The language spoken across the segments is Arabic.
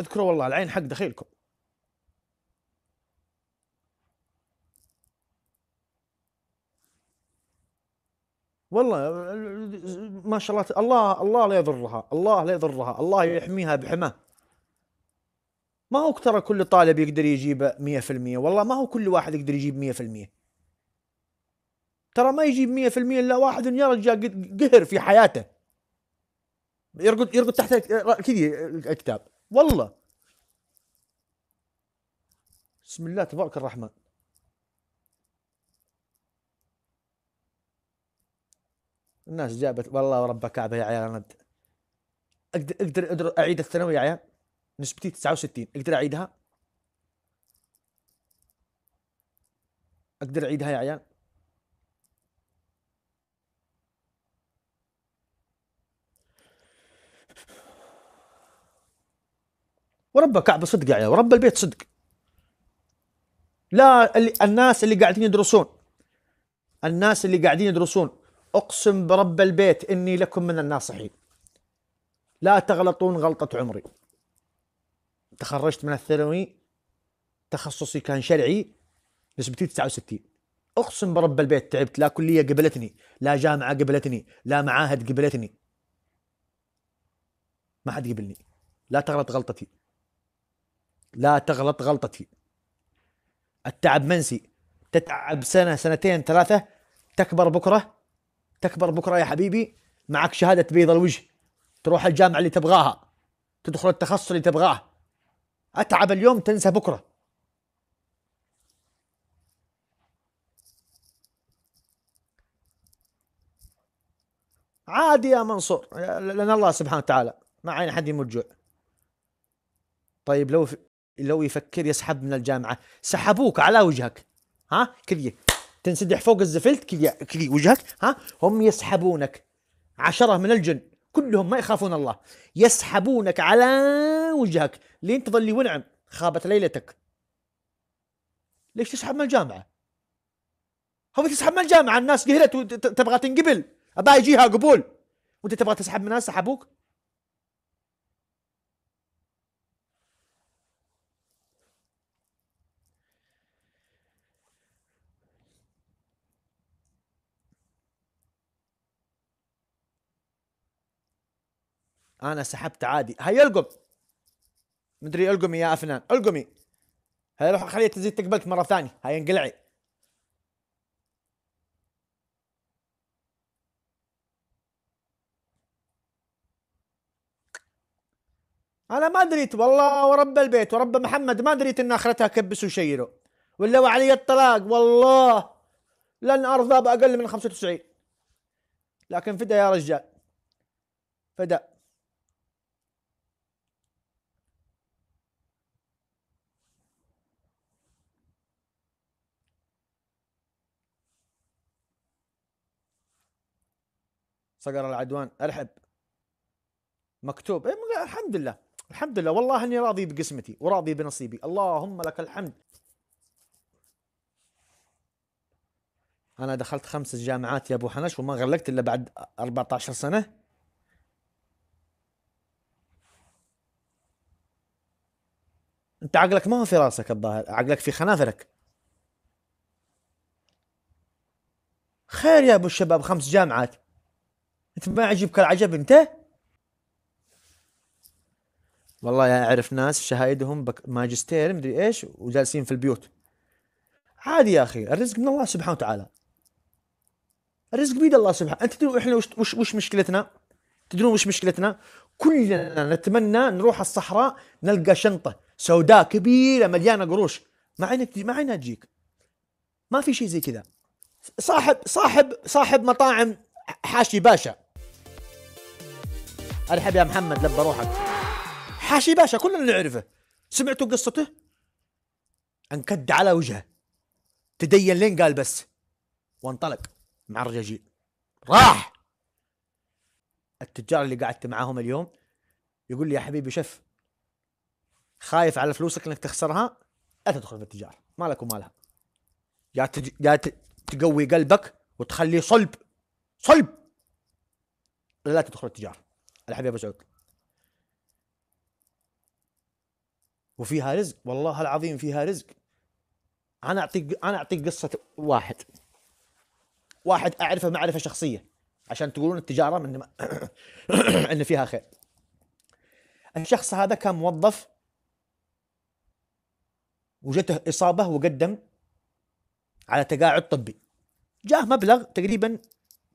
اذكروا والله العين حق دخيلكم والله ما شاء الله الله الله لا يضرها الله لا يضرها الله يحميها بحماه ما هو ترى كل طالب يقدر يجيب 100% والله ما هو كل واحد يقدر يجيب 100% ترى ما يجيب 100% الا واحد يا رجال قهر في حياته يرقد يرقد تحت كذي الكتاب والله بسم الله تبارك الرحمن الناس جابت والله ورب كعبه يا عيال انا اقدر اقدر, أقدر اعيد الثانويه يا عيال نسبتي 69 اقدر اعيدها اقدر اعيدها يا عيال ورب كعبه صدق يعني ورب البيت صدق لا اللي الناس اللي قاعدين يدرسون الناس اللي قاعدين يدرسون اقسم برب البيت اني لكم من الناصحين لا تغلطون غلطه عمري تخرجت من الثانوي تخصصي كان شرعي نسبتي 69 اقسم برب البيت تعبت لا كليه قبلتني لا جامعه قبلتني لا معاهد قبلتني ما حد قبلني لا تغلط غلطتي لا تغلط غلطتي التعب منسي تتعب سنة سنتين ثلاثة تكبر بكرة تكبر بكرة يا حبيبي معك شهادة بيض الوجه تروح الجامعة اللي تبغاها تدخل التخصص اللي تبغاه أتعب اليوم تنسى بكرة عادي يا منصور لأن الله سبحانه وتعالى ما عين حد يموت جوع طيب لو في لو يفكر يسحب من الجامعه سحبوك على وجهك ها كذي تنسدح فوق الزفلت كذي كذي وجهك ها هم يسحبونك عشره من الجن كلهم ما يخافون الله يسحبونك على وجهك لين تظلي ونعم خابت ليلتك ليش تسحب من الجامعه هو تسحب من الجامعه الناس قهرت وتبغى تنقبل ابا يجيها قبول وانت تبغى تسحب من الناس سحبوك انا سحبت عادي هيا القم مدري القمي يا افنان القمي هيا روح خليها تزيد تقبلك مره ثانيه هيا انقلعي انا ما دريت والله ورب البيت ورب محمد ما دريت ان اخرتها كبس وشيره ولو علي الطلاق والله لن ارضى باقل من 95 لكن فدا يا رجال فدا صقر العدوان ارحب مكتوب إيه الحمد لله الحمد لله والله اني راضي بقسمتي وراضي بنصيبي اللهم لك الحمد انا دخلت خمس جامعات يا ابو حنش وما غلقت الا بعد 14 سنه انت عقلك ما هو في راسك الظاهر عقلك في خنافرك خير يا ابو الشباب خمس جامعات انت ما عجبك العجب انت والله يعني اعرف ناس شهايدهم بك ماجستير مدري ايش وجالسين في البيوت عادي يا اخي الرزق من الله سبحانه وتعالى الرزق بيد الله سبحانه انت تدرون احنا وش وش, وش مشكلتنا تدرون وش مشكلتنا كلنا نتمنى نروح الصحراء نلقى شنطه سوداء كبيره مليانه قروش ما عينك ما عينها تجيك ما في شيء زي كذا صاحب صاحب صاحب مطاعم حاشي باشا ارحب يا محمد لبى روحك حاشي باشا كلنا نعرفه سمعتوا قصته انكد على وجهه تدين لين قال بس وانطلق مع الرجاجيل راح التجار اللي قعدت معاهم اليوم يقول لي يا حبيبي شف خايف على فلوسك انك تخسرها لا تدخل في التجاره مالك ومالها يا تج... يا ت... تقوي قلبك وتخليه صلب صلب لا تدخل التجاره الحبيب سعود وفيها رزق والله العظيم فيها رزق انا اعطيك انا اعطيك قصه واحد واحد اعرفه معرفه شخصيه عشان تقولون التجاره من ان فيها خير الشخص هذا كان موظف وجته اصابه وقدم على تقاعد طبي جاه مبلغ تقريبا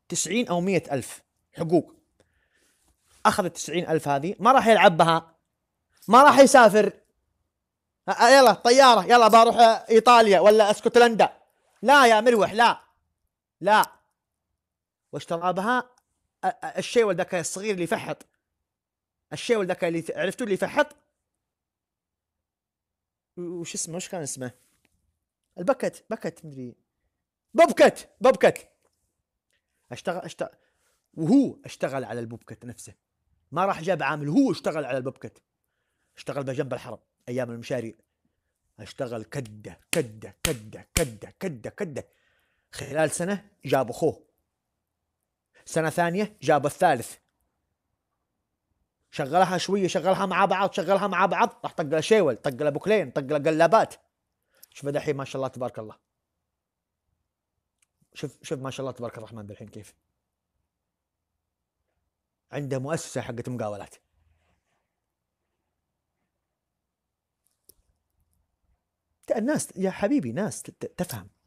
90 او 100 الف حقوق اخذ ال ألف هذه ما راح يلعب بها ما راح يسافر يلا طياره يلا بروح ايطاليا ولا اسكتلندا لا يا مروح لا لا واشترى بها الشيء ذاك الصغير اللي يفحط الشيء ذاك اللي عرفتوا اللي يفحط وش اسمه وش كان اسمه البكت بكت مدري ببكت ببكت اشتغل اشتغل وهو اشتغل على البوبكت نفسه ما راح جاب عامل هو اشتغل على الببكت اشتغل بجنب الحرم ايام المشاريع اشتغل كده كده كده كده كده كده خلال سنه جاب اخوه سنه ثانيه جاب الثالث شغلها شويه شغلها مع بعض شغلها مع بعض راح طق له شيول طق له بوكلين طق له قلابات شوف الحين ما شاء الله تبارك الله شوف شوف ما شاء الله تبارك الرحمن الحين كيف عنده مؤسسه حقت مقاولات الناس يا حبيبي ناس تفهم